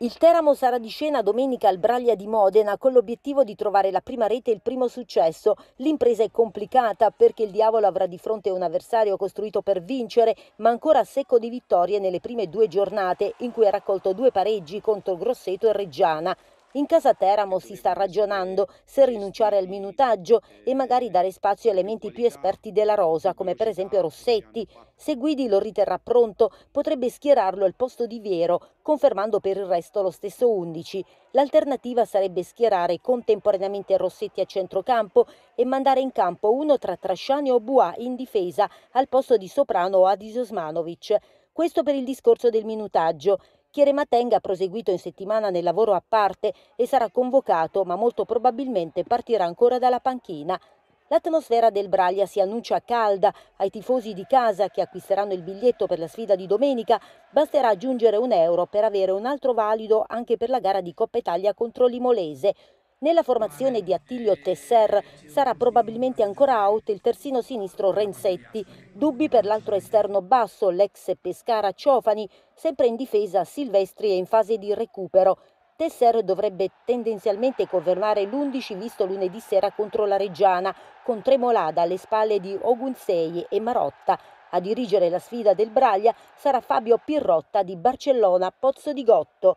Il Teramo sarà di scena domenica al Braglia di Modena con l'obiettivo di trovare la prima rete e il primo successo. L'impresa è complicata perché il diavolo avrà di fronte un avversario costruito per vincere, ma ancora secco di vittorie nelle prime due giornate in cui ha raccolto due pareggi contro Grosseto e Reggiana. In casa Teramo si sta ragionando se rinunciare al minutaggio e magari dare spazio a elementi più esperti della rosa, come per esempio Rossetti. Se Guidi lo riterrà pronto, potrebbe schierarlo al posto di Viero, confermando per il resto lo stesso 11. L'alternativa sarebbe schierare contemporaneamente Rossetti a centrocampo e mandare in campo uno tra Trasciani o Buà in difesa al posto di Soprano o Adisosmanovic. Questo per il discorso del minutaggio. Chiarematenga ha proseguito in settimana nel lavoro a parte e sarà convocato, ma molto probabilmente partirà ancora dalla panchina. L'atmosfera del Braglia si annuncia calda, ai tifosi di casa che acquisteranno il biglietto per la sfida di domenica basterà aggiungere un euro per avere un altro valido anche per la gara di Coppa Italia contro l'Imolese. Nella formazione di Attilio Tesser sarà probabilmente ancora out il terzino sinistro Renzetti, dubbi per l'altro esterno basso, l'ex Pescara Ciofani, sempre in difesa Silvestri e in fase di recupero. Tesser dovrebbe tendenzialmente confermare l'11 visto lunedì sera contro la Reggiana, con Tremolada alle spalle di Ogunseie e Marotta. A dirigere la sfida del Braglia sarà Fabio Pirrotta di Barcellona Pozzo di Gotto.